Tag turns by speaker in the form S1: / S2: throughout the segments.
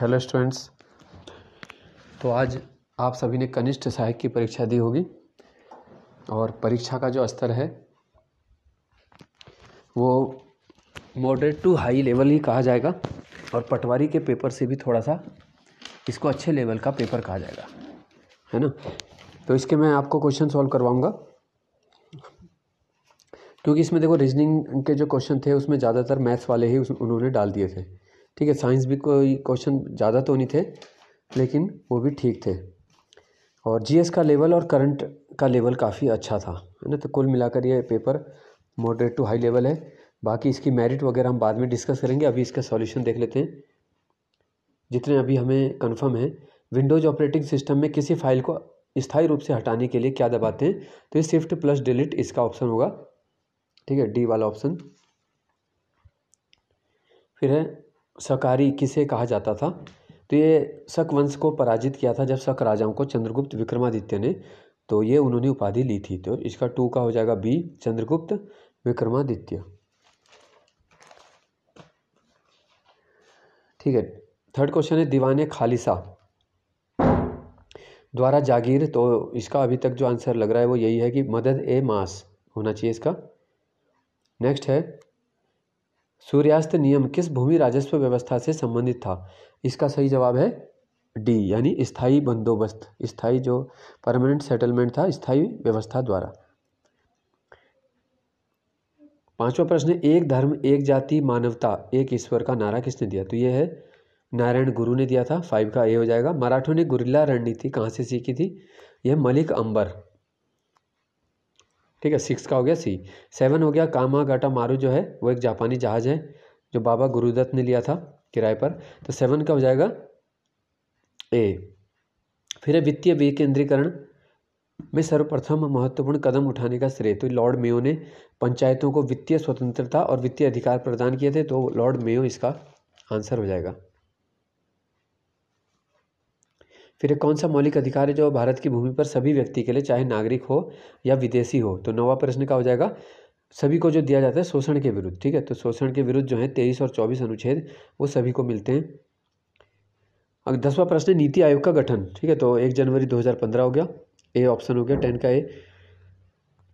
S1: hello students तो आज आप सभी ने कनिष्ठ सहायक की परीक्षा दी होगी और परीक्षा का जो स्तर है वो मॉडरेट टू हाई लेवल ही कहा जाएगा और पटवारी के पेपर से भी थोड़ा सा इसको अच्छे लेवल का पेपर कहा जाएगा है ना तो इसके मैं आपको क्वेश्चन सॉल्व करवाऊँगा क्योंकि इसमें देखो रीजनिंग के जो क्वेश्चन थे उसमें ज़्यादातर मैथ्स वाले ही उन्होंने डाल दिए थे ठीक है साइंस भी कोई क्वेश्चन ज़्यादा तो नहीं थे लेकिन वो भी ठीक थे और जीएस का लेवल और करंट का लेवल काफ़ी अच्छा था है ना तो कुल मिलाकर ये paper moderate to high level है बाकी इसकी मेरिट वगैरह हम बाद में डिस्कस करेंगे अभी इसका सॉल्यूशन देख लेते हैं जितने अभी हमें कंफर्म है विंडोज ऑपरेटिंग सिस्टम में किसी फाइल को स्थायी रूप से हटाने के लिए क्या दबाते हैं तो ये शिफ्ट प्लस डिलीट इसका ऑप्शन होगा ठीक है डी वाला ऑप्शन फिर है सकारी किसे कहा जाता था तो ये शक वंश को पराजित किया था जब शक राजाओं को चंद्रगुप्त विक्रमादित्य ने तो ये उन्होंने उपाधि ली थी तो इसका टू का हो जाएगा बी चंद्रगुप्त विक्रमादित्य ठीक है थर्ड क्वेश्चन है दीवान खालिसा द्वारा जागीर तो इसका अभी तक जो आंसर लग रहा है वो यही है कि मदद ए मास होना चाहिए इसका नेक्स्ट है सूर्यास्त नियम किस भूमि राजस्व व्यवस्था से संबंधित था इसका सही जवाब है डी यानी स्थाई बंदोबस्त स्थाई जो परमानेंट सेटलमेंट था स्थाई व्यवस्था द्वारा पांचवा प्रश्न एक धर्म एक जाति मानवता एक ईश्वर का नारा किसने दिया तो यह है नारायण गुरु ने दिया था फाइव का ए हो जाएगा मराठों ने गुरिल्ला रणनीति कहाँ से सीखी थी यह मलिक अंबर ठीक है सिक्स का हो गया सी सेवन हो गया कामा गाटा मारू जो है वो एक जापानी जहाज़ है जो बाबा गुरुदत्त ने लिया था किराए पर तो सेवन का हो जाएगा ए फिर है वित्तीय विकेंद्रीकरण में सर्वप्रथम महत्वपूर्ण कदम उठाने का श्रेय तो लॉर्ड मेयो ने पंचायतों को वित्तीय स्वतंत्रता और वित्तीय अधिकार प्रदान किए थे तो लॉर्ड मेयो इसका आंसर हो जाएगा फिर एक कौन सा मौलिक अधिकार है जो भारत की भूमि पर सभी व्यक्ति के लिए चाहे नागरिक हो या विदेशी हो तो नवा प्रश्न का हो जाएगा सभी को जो दिया जाता है शोषण के विरुद्ध ठीक है तो शोषण के विरुद्ध जो है तेईस और चौबीस अनुच्छेद वो सभी को मिलते हैं अब दसवां प्रश्न है नीति आयोग का गठन ठीक है तो एक जनवरी दो हजार पंद्रह हो गया ए ऑप्शन हो गया टेन का ए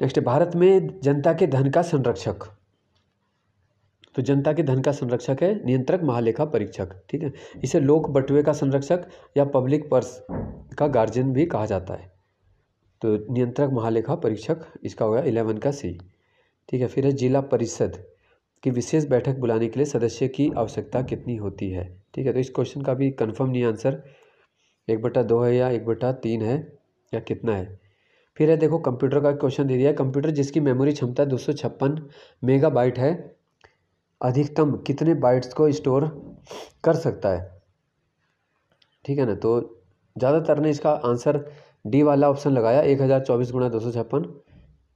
S1: नेक्स्ट भारत में जनता के धन का संरक्षक तो जनता के धन का संरक्षक है नियंत्रक महालेखा परीक्षक ठीक है इसे लोक बटुए का संरक्षक या पब्लिक पर्स का गार्जियन भी कहा जाता है तो नियंत्रक महालेखा परीक्षक इसका होगा इलेवन का सी ठीक है फिर है जिला परिषद की विशेष बैठक बुलाने के लिए सदस्य की आवश्यकता कितनी होती है ठीक है तो इस क्वेश्चन का भी कन्फर्म नहीं आंसर एक बटा दो है या एक बटा तीन है या कितना है फिर है देखो कंप्यूटर का क्वेश्चन दे दिया कंप्यूटर जिसकी मेमोरी क्षमता दो सौ छप्पन मेगाबाइट है अधिकतम कितने बाइट्स को स्टोर कर सकता है ठीक है ना तो ज़्यादातर ने इसका आंसर डी वाला ऑप्शन लगाया एक हज़ार चौबीस गुणा दो सौ छप्पन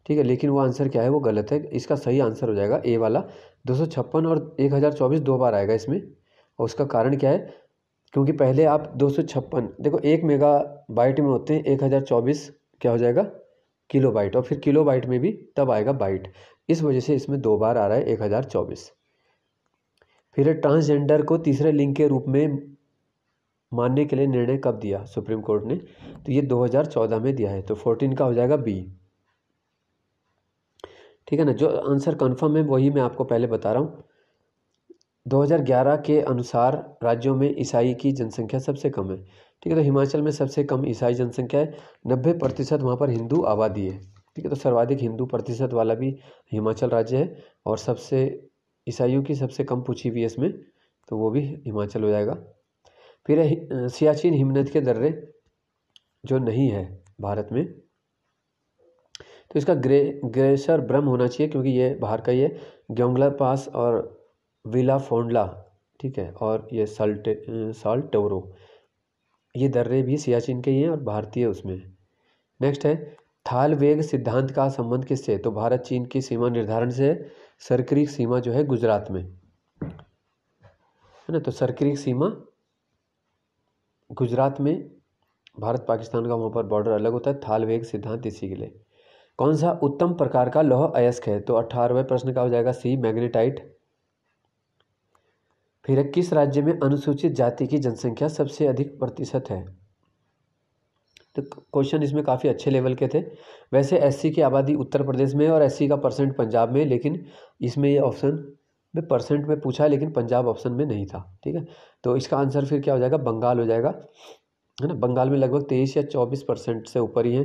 S1: ठीक है लेकिन वो आंसर क्या है वो गलत है इसका सही आंसर हो जाएगा ए वाला दो सौ छप्पन और एक हज़ार चौबीस दो बार आएगा इसमें और उसका कारण क्या है क्योंकि पहले आप दो सौ छप्पन देखो एक मेगा बाइट में होते हैं एक हज़ार चौबीस क्या हो जाएगा किलो बाइट और फिर किलो बाइट में भी तब आएगा बाइट इस वजह से इसमें दो बार आ रहा है एक हज़ार चौबीस फिर ट्रांसजेंडर को तीसरे लिंग के रूप में मानने के लिए निर्णय कब दिया सुप्रीम कोर्ट ने तो ये 2014 में दिया है तो 14 का हो जाएगा बी ठीक है ना जो आंसर कंफर्म है वही मैं आपको पहले बता रहा हूँ 2011 के अनुसार राज्यों में ईसाई की जनसंख्या सबसे कम है ठीक है तो हिमाचल में सबसे कम ईसाई जनसंख्या है नब्बे प्रतिशत वहाँ पर हिंदू आबादी है ठीक है तो सर्वाधिक हिंदू प्रतिशत वाला भी हिमाचल राज्य है और सबसे ईसाइयों की सबसे कम पूछी हुई है इसमें तो वो भी हिमाचल हो जाएगा फिर है सियाचिन हिमनद के दर्रे जो नहीं है भारत में तो इसका ग्रे ग्रेसर ब्रह्म होना चाहिए क्योंकि ये बाहर का ही है ग्योंगला पास और विला फोंडला ठीक है और ये सल्ट सॉल्टोरो ये दर्रे भी सियाचिन के ही हैं और भारतीय है उसमें नेक्स्ट है थाल वेग सिद्धांत का संबंध किससे तो भारत चीन की सीमा निर्धारण से सरकरी सीमा जो है गुजरात में है ना तो सरकरी सीमा गुजरात में भारत पाकिस्तान का वहाँ पर बॉर्डर अलग होता है थाल वेग सिद्धांत इसी के लिए कौन सा उत्तम प्रकार का लोह अयस्क है तो अठारहवें प्रश्न का हो जाएगा सी मैग्नेटाइट फिर किस राज्य में अनुसूचित जाति की जनसंख्या सबसे अधिक प्रतिशत है तो क्वेश्चन इसमें काफ़ी अच्छे लेवल के थे वैसे एससी की आबादी उत्तर प्रदेश में है और एससी का परसेंट पंजाब में लेकिन इसमें ये ऑप्शन में परसेंट में पूछा है लेकिन पंजाब ऑप्शन में नहीं था ठीक है तो इसका आंसर फिर क्या हो जाएगा बंगाल हो जाएगा है ना बंगाल में लगभग तेईस या चौबीस परसेंट से ऊपर ही है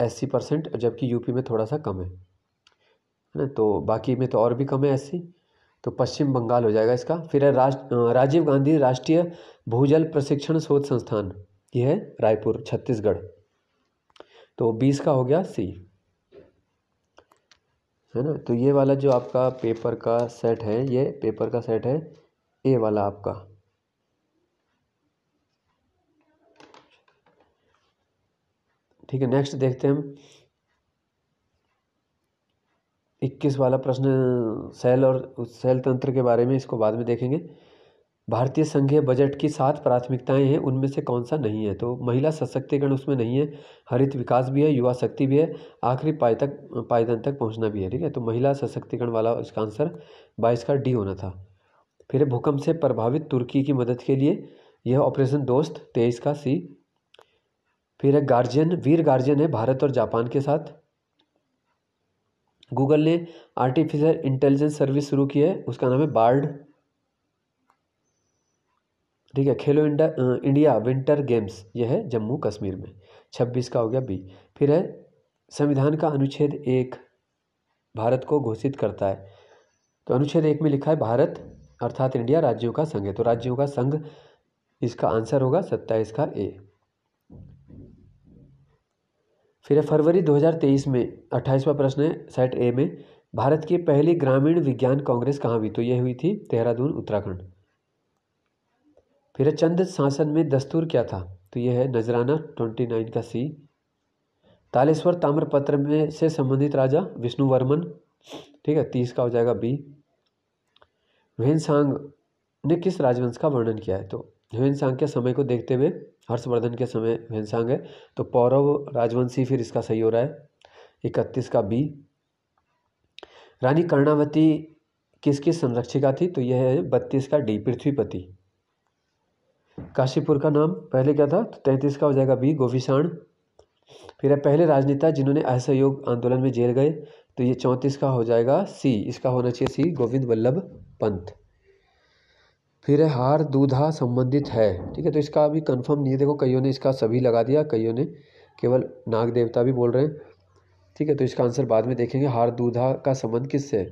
S1: अस्सी परसेंट जबकि यूपी में थोड़ा सा कम है है ना तो बाकी में तो और भी कम है अस्सी तो पश्चिम बंगाल हो जाएगा इसका फिर है राज, राजीव गांधी राष्ट्रीय भूजल प्रशिक्षण शोध संस्थान ये है रायपुर छत्तीसगढ़ तो बीस का हो गया सी है ना तो ये वाला जो आपका पेपर का सेट है ये पेपर का सेट है ए वाला आपका ठीक है नेक्स्ट देखते हैं हम इक्कीस वाला प्रश्न सेल और सेल तंत्र के बारे में इसको बाद में देखेंगे भारतीय संघीय बजट की सात प्राथमिकताएँ हैं उनमें से कौन सा नहीं है तो महिला सशक्तिकरण उसमें नहीं है हरित विकास भी है युवा शक्ति भी है आखिरी पाए तक पायदान तक पहुँचना भी है ठीक है तो महिला सशक्तिकरण वाला इसका आंसर बाईस का डी होना था फिर भूकंप से प्रभावित तुर्की की मदद के लिए यह ऑपरेशन दोस्त तेईस का सी फिर एक गार्जियन वीर गार्जियन है भारत और जापान के साथ गूगल ने आर्टिफिशियल इंटेलिजेंस सर्विस शुरू की है उसका नाम है बार्ड ठीक है खेलो इंडिया इंडिया विंटर गेम्स यह है जम्मू कश्मीर में छब्बीस का हो गया बी फिर है संविधान का अनुच्छेद एक भारत को घोषित करता है तो अनुच्छेद एक में लिखा है भारत अर्थात इंडिया राज्यों का संघ है तो राज्यों का संघ इसका आंसर होगा सत्ताईस का ए फिर फरवरी 2023 में अट्ठाईसवा प्रश्न है सेट ए में भारत की पहली ग्रामीण विज्ञान कांग्रेस कहाँ हुई तो यह हुई थी देहरादून उत्तराखंड फिर चंद शासन में दस्तूर क्या था तो यह है नजराना ट्वेंटी नाइन का सी तालेश्वर ताम्रपत्र में से संबंधित राजा विष्णुवर्मन ठीक है तीस का हो जाएगा बी वेनसांग ने किस राजवंश का वर्णन किया है तो वेनसांग के समय को देखते हुए हर्षवर्धन के समय ह्वेनसांग है तो पौरव राजवंशी फिर इसका सही हो रहा है इकतीस का बी रानी कर्णावती किसकी संरक्षिका थी तो यह है बत्तीस का डी पृथ्वीपति काशीपुर का नाम पहले क्या था तो तैंतीस का हो जाएगा बी गोभीषाण फिर है पहले राजनेता जिन्होंने असहयोग आंदोलन में जेल गए तो ये चौंतीस का हो जाएगा सी इसका होना चाहिए सी गोविंद वल्लभ पंत फिर है हार दूधा संबंधित है ठीक है तो इसका अभी कंफर्म नहीं है देखो कईयों ने इसका सभी लगा दिया कईयों ने केवल नाग देवता भी बोल रहे हैं ठीक है तो इसका आंसर बाद में देखेंगे हार दूधा का संबंध किससे है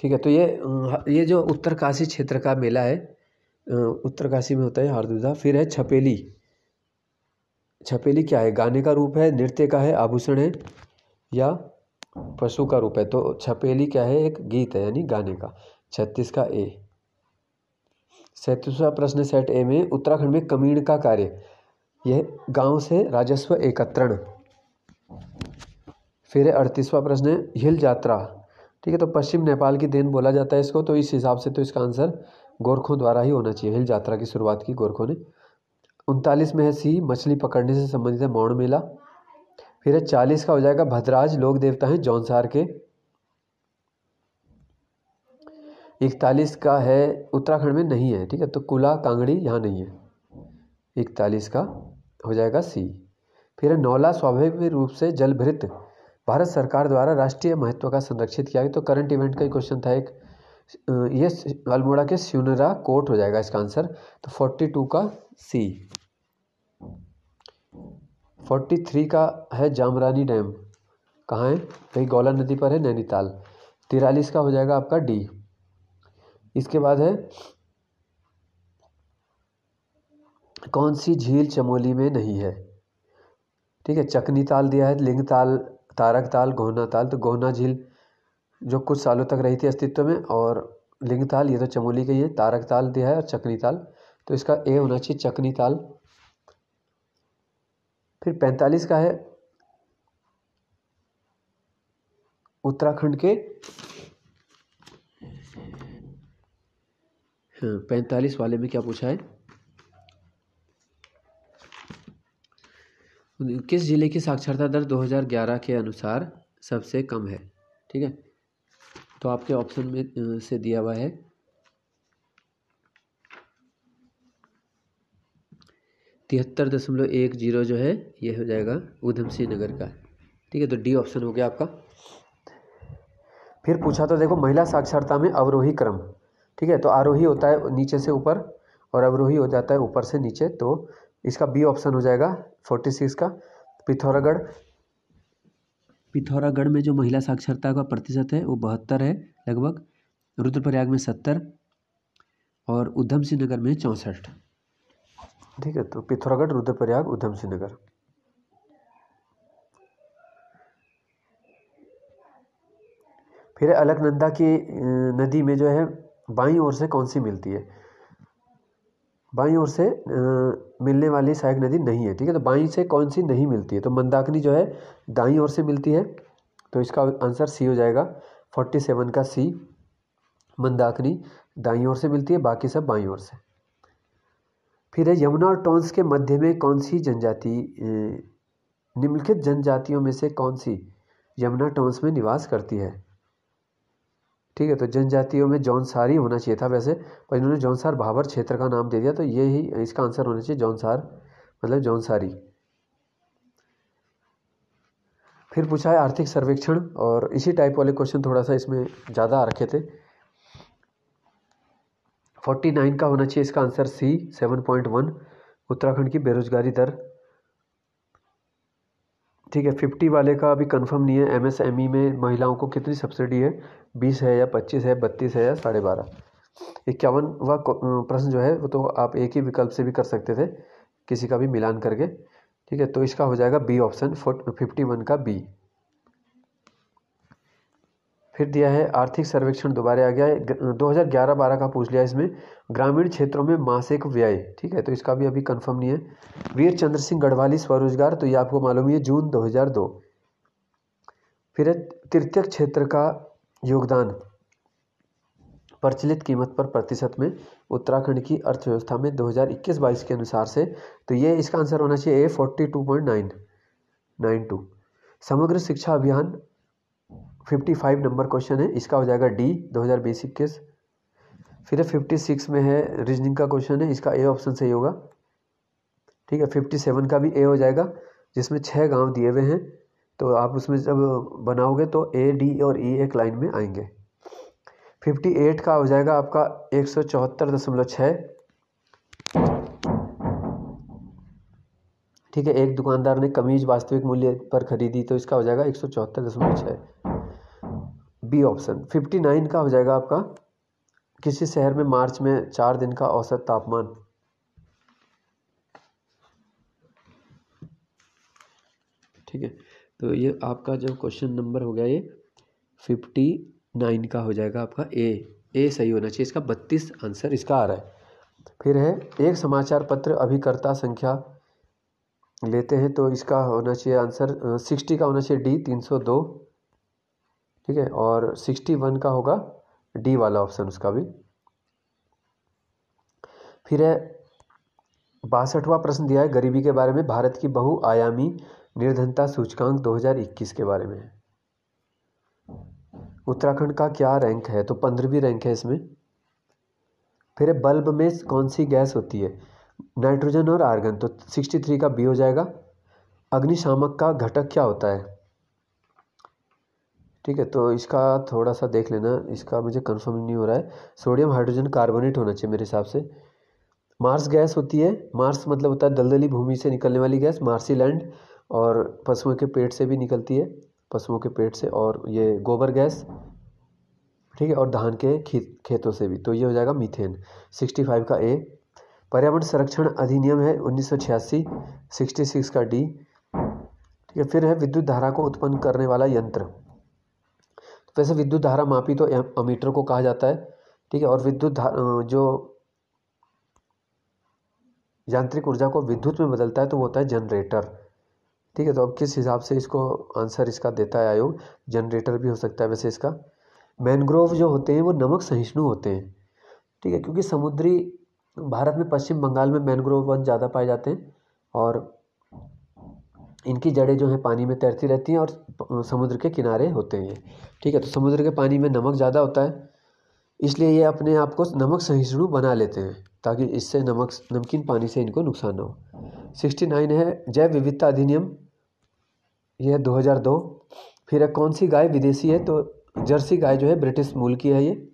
S1: ठीक है तो ये ये जो उत्तरकाशी क्षेत्र का मेला है उत्तरकाशी में होता है हरदुदा फिर है छपेली छपेली क्या है गाने का रूप है नृत्य का है आभूषण है या पशु का रूप है तो छपेली क्या है एक गीत है यानी गाने का छत्तीस का ए सैतीसवा प्रश्न सेट ए में उत्तराखंड में कमीण का कार्य यह गांव से राजस्व एकत्रण फिर अड़तीसवा प्रश्न हिल यात्रा ठीक है तो पश्चिम नेपाल की देन बोला जाता है इसको तो इस हिसाब से तो इसका आंसर गोरखों द्वारा ही होना चाहिए हिल यात्रा की शुरुआत की गोरखों ने उनतालीस में है सी मछली पकड़ने से संबंधित है मौण मेला फिर है चालीस का हो जाएगा भद्राज लोक देवता है जौनसार के इकतालीस का है उत्तराखंड में नहीं है ठीक है तो कुला कांगड़ी यहाँ नहीं है इकतालीस का हो जाएगा सी फिर है नौला स्वाभाविक रूप से जलभृत भारत सरकार द्वारा राष्ट्रीय महत्व का संरक्षित किया गया तो करंट इवेंट का ही क्वेश्चन था एक ये अल्मोड़ा के सुनरा कोर्ट हो जाएगा इसका आंसर तो फोर्टी टू का सी फोर्टी थ्री का है जामरानी डैम कहाँ है भाई गौला नदी पर है नैनीताल तिरालीस का हो जाएगा आपका डी इसके बाद है कौन सी झील चमोली में नहीं है ठीक है चकनी ताल दिया है लिंगताल तारक ताल गोहना ताल तो गोहना झील जो कुछ सालों तक रही थी अस्तित्व में और लिंग ताल ये तो चमोली का ही है तारक ताल दिया है और चकनी ताल तो इसका ए होना चाहिए चकनी ताल फिर पैंतालीस का है उत्तराखंड के हाँ पैंतालीस वाले में क्या पूछा है किस ज़िले की साक्षरता दर 2011 के अनुसार सबसे कम है ठीक है तो आपके ऑप्शन में से दिया हुआ है तिहत्तर दशमलव एक जीरो जो है ये हो जाएगा ऊधम सिंह नगर का ठीक है तो डी ऑप्शन हो गया आपका फिर पूछा तो देखो महिला साक्षरता में अवरोही क्रम ठीक है तो आरोही होता है नीचे से ऊपर और अवरोही हो जाता है ऊपर से नीचे तो इसका बी ऑप्शन हो जाएगा फोर्टी सिक्स का पिथौरागढ़ पिथौरागढ़ में जो महिला साक्षरता का प्रतिशत है वो बहत्तर है लगभग रुद्रप्रयाग में सत्तर और उधम सिंह नगर में चौंसठ ठीक है तो पिथौरागढ़ रुद्रप्रयाग उधम सिंह नगर फिर अलकनंदा की नदी में जो है बाई ओर से कौन सी मिलती है बाई ओर से मिलने वाली सहायक नदी नहीं है ठीक है तो बाई से कौन सी नहीं मिलती है तो मंदाकिनी जो है दाई ओर से मिलती है तो इसका आंसर सी हो जाएगा फोर्टी सेवन का सी मंदाकिनी दाई ओर से मिलती है बाकी सब बाई ओर से फिर है यमुना और टोंस के मध्य में कौन सी जनजाति निम्नलिखित जनजातियों में से कौन सी यमुना टोंस में निवास करती है ठीक है तो जनजातियों में जौनसार ही होना चाहिए था वैसे पर इन्होंने जौनसार भावर क्षेत्र का नाम दे दिया तो ये ही इसका आंसर होना चाहिए जौनसार मतलब जौनसारी फिर पूछा है आर्थिक सर्वेक्षण और इसी टाइप वाले क्वेश्चन थोड़ा सा इसमें ज़्यादा आ रखे थे फोर्टी नाइन का होना चाहिए इसका answer C seven point one Uttarakhand की बेरोजगारी दर ठीक है फिफ्टी वाले का अभी कंफर्म नहीं है एमएसएमई e में महिलाओं को कितनी सब्सिडी है बीस है या पच्चीस है बत्तीस है या साढ़े बारह इक्यावन व प्रश्न जो है वो तो आप एक ही विकल्प से भी कर सकते थे किसी का भी मिलान करके ठीक है तो इसका हो जाएगा बी ऑप्शन फोट फिफ्टी वन का बी फिर दिया है आर्थिक सर्वेक्षण दोबारा आ गया है दो हज़ार का पूछ लिया इसमें ग्रामीण क्षेत्रों में मासिक व्यय ठीक है तो इसका भी अभी कंफर्म नहीं है वीर चंद्र सिंह गढ़वाली स्वरोजगार तो ये आपको मालूम ही है जून 2002 फिर तृतीय क्षेत्र का योगदान प्रचलित कीमत पर प्रतिशत में उत्तराखंड की अर्थव्यवस्था में 2021-22 के अनुसार से तो ये इसका आंसर होना चाहिए ए फोर्टी टू समग्र शिक्षा अभियान फिफ्टी फाइव नंबर क्वेश्चन है इसका हो जाएगा डी दो हज़ार बीस इक्कीस फिर फिफ्टी सिक्स में है रीजनिंग का क्वेश्चन है इसका ए ऑप्शन सही होगा ठीक है फिफ्टी सेवन का भी ए हो जाएगा जिसमें छः गांव दिए हुए हैं तो आप उसमें जब बनाओगे तो ए डी और ई e एक लाइन में आएंगे फिफ्टी एट का हो जाएगा आपका एक सौ चौहत्तर दशमलव छः ठीक है एक दुकानदार ने कमीज वास्तविक मूल्य पर खरीदी तो इसका हो जाएगा एक सौ चौहत्तर दशमलव छः बी ऑप्शन नाइन का हो जाएगा आपका किसी शहर में मार्च में चार दिन का औसत तापमान ठीक है तो ये आपका जो क्वेश्चन नंबर हो गया ये फिफ्टी नाइन का हो जाएगा आपका ए ए सही होना चाहिए इसका बत्तीस आंसर इसका आ रहा है फिर है एक समाचार पत्र अभिकर्ता संख्या लेते हैं तो इसका होना चाहिए आंसर सिक्सटी का होना चाहिए डी तीन सौ दो ठीक है और सिक्सटी वन का होगा डी वाला ऑप्शन उसका भी फिर है बासठवा प्रश्न दिया है गरीबी के बारे में भारत की बहुआयामी निर्धनता सूचकांक 2021 के बारे में उत्तराखंड का क्या रैंक है तो पंद्रहवीं रैंक है इसमें फिर बल्ब में कौन सी गैस होती है नाइट्रोजन और आर्गन तो 63 का बी हो जाएगा अग्निशामक का घटक क्या होता है ठीक है तो इसका थोड़ा सा देख लेना इसका मुझे कन्फर्म नहीं हो रहा है सोडियम हाइड्रोजन कार्बोनेट होना चाहिए मेरे हिसाब से मार्स गैस होती है मार्स मतलब होता है दलदली भूमि से निकलने वाली गैस मार्सी लैंड और पशुओं के पेट से भी निकलती है पशुओं के पेट से और ये गोबर गैस ठीक है और धान के खेत खेतों से भी तो ये हो जाएगा मीथेन सिक्सटी फाइव का ए पर्यावरण संरक्षण अधिनियम है उन्नीस सौ छियासी सिक्सटी सिक्स का डी ठीक है फिर है विद्युत धारा को उत्पन्न करने वाला यंत्र तो वैसे विद्युत धारा मापी तो अमीटर को कहा जाता है ठीक है और विद्युत जो यांत्रिक ऊर्जा को विद्युत में बदलता है तो वो होता है जनरेटर ठीक है तो अब किस हिसाब से इसको आंसर इसका देता है आयोग जनरेटर भी हो सकता है वैसे इसका मैनग्रोव जो होते हैं वो नमक सहिष्णु होते हैं ठीक है क्योंकि समुद्री भारत में पश्चिम बंगाल में मैनग्रोव वन ज़्यादा पाए जाते हैं और इनकी जड़ें जो हैं पानी में तैरती रहती हैं और समुद्र के किनारे होते हैं ठीक है तो समुद्र के पानी में नमक ज़्यादा होता है इसलिए ये अपने आप को नमक सहिष्णु बना लेते हैं ताकि इससे नमक नमकीन पानी से इनको नुकसान ना हो सिक्सटी नाइन है जैव विविधता अधिनियम यह दो हज़ार दो फिर है कौन सी गाय विदेशी है तो जर्सी गाय जो है ब्रिटिश मूल की है ये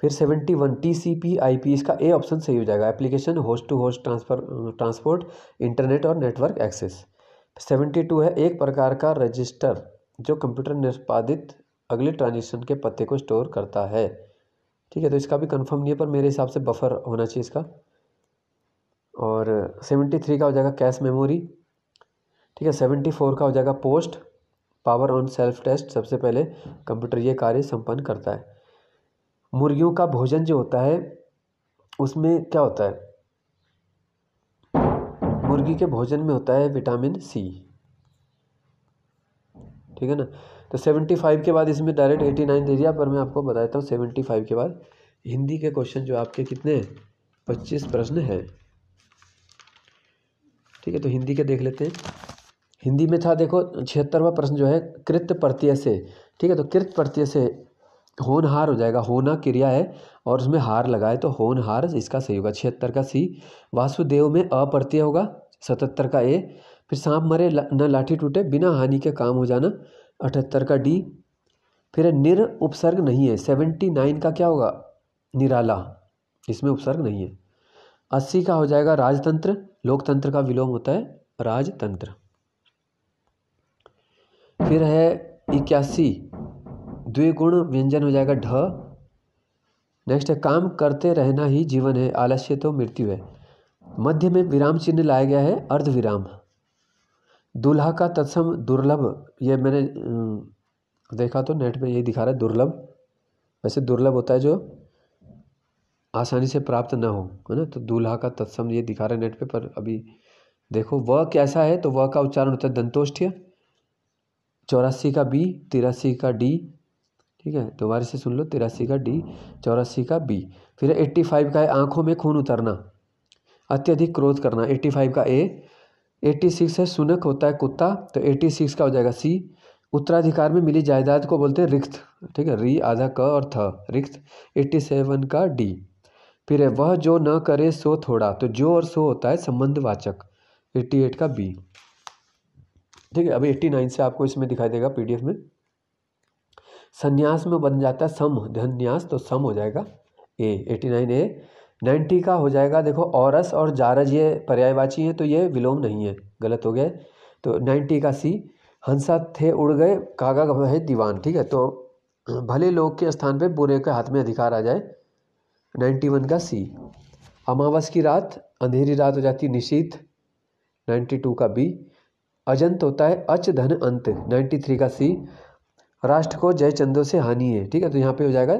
S1: फिर seventy one T C P I P इसका ए ऑप्शन सही हो जाएगा application host to host transfer transport internet और नेटवर्क एक्सेस सेवेंटी टू है एक प्रकार का रजिस्टर जो कंप्यूटर निष्पादित अगले ट्रांजेक्शन के पते को स्टोर करता है ठीक है तो इसका भी कंफर्म नहीं है पर मेरे हिसाब से बफर होना चाहिए इसका और सेवेंटी थ्री का हो जाएगा कैश मेमोरी ठीक है सेवेंटी फोर का हो जाएगा post power on self test सबसे पहले कंप्यूटर ये कार्य संपन्न करता है मुर्गियों का भोजन जो होता है उसमें क्या होता है मुर्गी के भोजन में होता है विटामिन सी ठीक है ना तो सेवेंटी फाइव के बाद इसमें डायरेक्ट एटी नाइन दे दिया पर मैं आपको बता देता हूँ सेवेंटी फाइव के बाद हिंदी के क्वेश्चन जो आपके कितने हैं पच्चीस प्रश्न हैं ठीक है तो हिंदी के देख लेते हैं हिंदी में था देखो छिहत्तरवा प्रश्न जो है कृत प्रत्यय से ठीक है तो कृत प्रत्यय से होनहार हो जाएगा होना क्रिया है और उसमें हार लगाए है तो होनहार इसका सही होगा छिहत्तर का सी वासुदेव में अप्रत्यय होगा सतहत्तर का ए फिर सांप मरे न लाठी टूटे बिना हानि के काम हो जाना अठहत्तर का डी फिर निर उपसर्ग नहीं है सेवेंटी नाइन का क्या होगा निराला इसमें उपसर्ग नहीं है अस्सी का हो जाएगा राजतंत्र लोकतंत्र का विलोम होता है राजतंत्र फिर है इक्यासी द्विगुण व्यंजन हो जाएगा ढ नेक्स्ट है काम करते रहना ही जीवन है आलस्य तो मृत्यु है मध्य में विराम चिन्ह लाया गया है अर्धविराम दूल्हा का तत्सम दुर्लभ ये मैंने देखा तो नेट पे यही दिखा रहा है दुर्लभ वैसे दुर्लभ होता है जो आसानी से प्राप्त ना हो है ना तो दूल्हा का तत्सम ये दिखा रहा है नेट पे पर अभी देखो वह कैसा है तो वह का उच्चारण होता है दंतोष्ठ्य चौरासी का बी तिरासी का डी ठीक है दोबारा से सुन लो तिरासी का डी चौरासी का बी फिर एट्टी फाइव का है आँखों में खून उतरना अत्यधिक क्रोध करना एट्टी फाइव का ए एट्टी सिक्स है सुनक होता है कुत्ता तो एट्टी सिक्स का हो जाएगा सी उत्तराधिकार में मिली जायदाद को बोलते हैं रिक्त ठीक है री आधा क और थ रिक्त एट्टी सेवन का डी फिर है वह जो न करे सो थोड़ा तो जो और सो होता है संबंधवाचक एट्टी एट का बी ठीक है अभी एट्टी नाइन से आपको इसमें दिखाई देगा पीडीएफ में संन्यास में बन जाता है सम धन्यास तो सम हो जाएगा A eighty nine A ninety का हो जाएगा देखो औरस और जारज ये पर्यायवाची है तो ये विलोम नहीं है गलत हो गए तो नाइन्टी का सी हंसा थे उड़ गए कागा का है दीवान ठीक है तो भले लोग के स्थान पे बुरे के हाथ में अधिकार आ जाए नाइन्टी वन का सी अमावस की रात अंधेरी रात हो जाती निशीत नाइन्टी टू का बी अजंत होता है अच धन अंत नाइन्टी थ्री का सी राष्ट्र को जयचंदों से हानि है ठीक है तो यहाँ पे हो जाएगा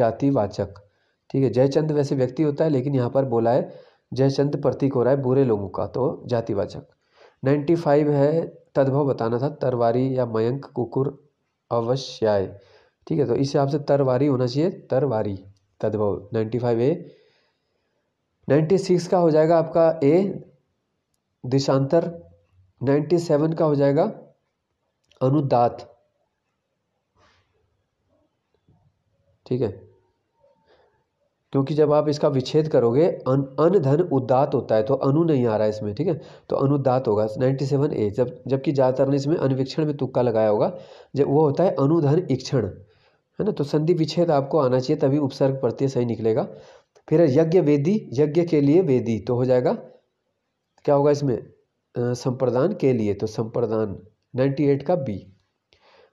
S1: जाति वाचक ठीक है जयचंद वैसे व्यक्ति होता है लेकिन यहाँ पर बोला है जयचंद प्रतीक हो रहा है बुरे लोगों का तो जातिवाचक नाइन्टी फाइव है तद्भव बताना था तरवारी या मयंक कुकुर अवश्याय ठीक है तो इस हिसाब से तरवारी होना चाहिए तरवारी तद्भव ninety five A ninety six का हो जाएगा आपका ए दिशांतर नाइन्टी सेवन का हो जाएगा अनुदात ठीक है क्योंकि जब आप इसका विच्छेद करोगे अन अन धन उदात होता है तो अनु नहीं आ रहा है इसमें ठीक है तो अनुदात होगा नाइन्टी सेवन ए जब जबकि ज़्यादातर ने इसमें अनविक्षण में तुक्का लगाया होगा जब वो होता है अनुधन इक्षण है ना तो संधि विच्छेद आपको आना चाहिए तभी उपसर्ग प्रत्यय सही निकलेगा फिर यज्ञ वेदी यज्ञ के लिए वेदी तो हो जाएगा क्या होगा इसमें संप्रदान के लिए तो संप्रदान नाइन्टी एट का बी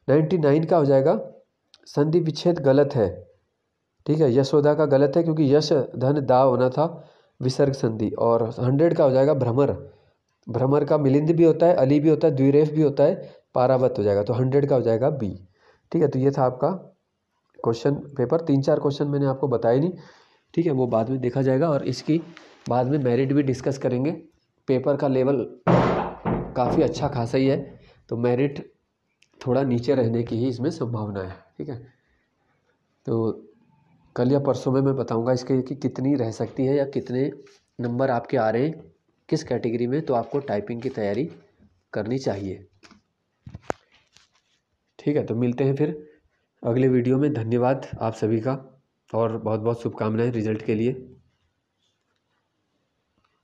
S1: नाइन्टी नाइन का हो जाएगा संधि विच्छेद गलत है ठीक है यशोदा का गलत है क्योंकि यश धन दा होना था विसर्ग संधि और हंड्रेड का हो जाएगा भ्रमर भ्रमर का मिलिंद भी होता है अली भी होता है द्विरेफ भी होता है पारावत हो जाएगा तो हंड्रेड का हो जाएगा बी ठीक है तो ये था आपका क्वेश्चन पेपर तीन चार क्वेश्चन मैंने आपको बताया नहीं ठीक है वो बाद में देखा जाएगा और इसकी बाद में मेरिट भी डिस्कस करेंगे पेपर का लेवल काफ़ी अच्छा खासा ही है तो मेरिट थोड़ा नीचे रहने की ही इसमें संभावना है ठीक है तो कल या परसों में मैं बताऊंगा इसके कि कितनी रह सकती है या कितने नंबर आपके आ रहे हैं किस कैटेगरी में तो आपको टाइपिंग की तैयारी करनी चाहिए ठीक है तो मिलते हैं फिर अगले वीडियो में धन्यवाद आप सभी का और बहुत बहुत शुभकामनाएं रिजल्ट के लिए